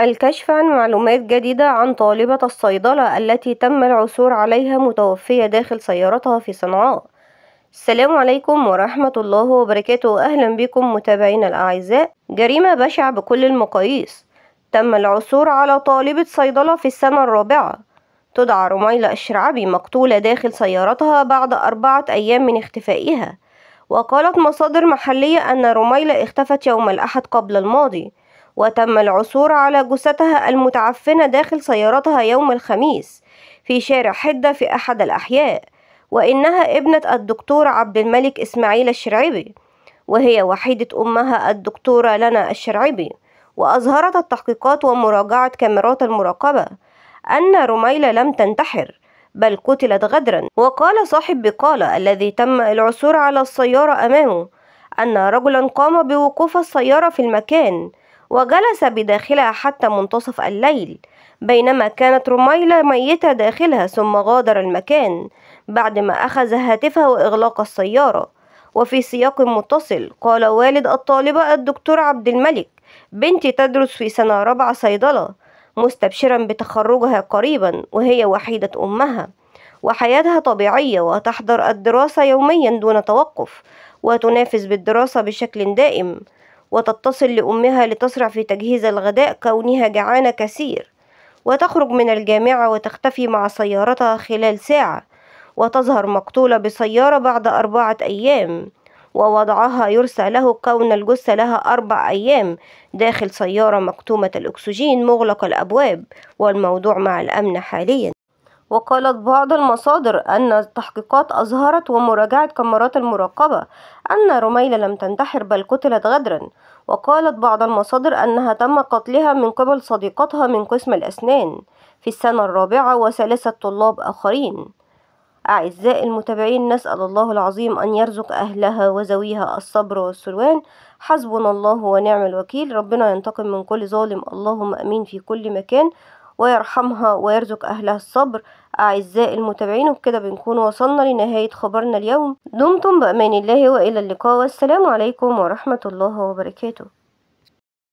الكشف عن معلومات جديدة عن طالبة الصيدلة التي تم العثور عليها متوفية داخل سيارتها في صنعاء السلام عليكم ورحمة الله وبركاته أهلا بكم متابعينا الأعزاء جريمة بشعة بكل المقاييس تم العثور على طالبة صيدلة في السنة الرابعة تدعى رميلة الشرعبي مقتولة داخل سيارتها بعد أربعة أيام من اختفائها وقالت مصادر محلية أن رميلة اختفت يوم الأحد قبل الماضي وتم العثور على جثتها المتعفنة داخل سيارتها يوم الخميس في شارع حدة في أحد الأحياء وإنها ابنة الدكتور عبد الملك إسماعيل الشرعبي وهي وحيدة أمها الدكتورة لنا الشرعبي وأظهرت التحقيقات ومراجعة كاميرات المراقبة أن رميلة لم تنتحر بل قتلت غدرا وقال صاحب بقالة الذي تم العثور على السيارة أمامه أن رجلا قام بوقوف السيارة في المكان وجلس بداخلها حتى منتصف الليل بينما كانت رميلة ميتة داخلها ثم غادر المكان بعد ما أخذ هاتفها وإغلاق السيارة وفي سياق متصل قال والد الطالبة الدكتور عبد الملك بنتي تدرس في سنة رابعة صيدلة مستبشرا بتخرجها قريبا وهي وحيدة أمها وحياتها طبيعية وتحضر الدراسة يوميا دون توقف وتنافس بالدراسة بشكل دائم وتتصل لأمها لتسرع في تجهيز الغداء كونها جعانة كثير وتخرج من الجامعة وتختفي مع سيارتها خلال ساعة وتظهر مقتولة بسيارة بعد أربعة أيام ووضعها يرسى له كون الجثة لها أربع أيام داخل سيارة مكتومة الأكسجين مغلق الأبواب والموضوع مع الأمن حاليا وقالت بعض المصادر أن التحقيقات أظهرت ومراجعة كاميرات المراقبة أن رميلة لم تنتحر بل قتلت غدرا وقالت بعض المصادر أنها تم قتلها من قبل صديقتها من قسم الأسنان في السنة الرابعة وثلاثة طلاب آخرين أعزائي المتابعين نسأل الله العظيم أن يرزق أهلها وزويها الصبر والسلوان حسبنا الله ونعم الوكيل ربنا ينتقم من كل ظالم اللهم أمين في كل مكان ويرحمها ويرزق أهلها الصبر أعزائي المتابعين وبكده بنكون وصلنا لنهاية خبرنا اليوم دمتم بأمان الله وإلى اللقاء والسلام عليكم ورحمة الله وبركاته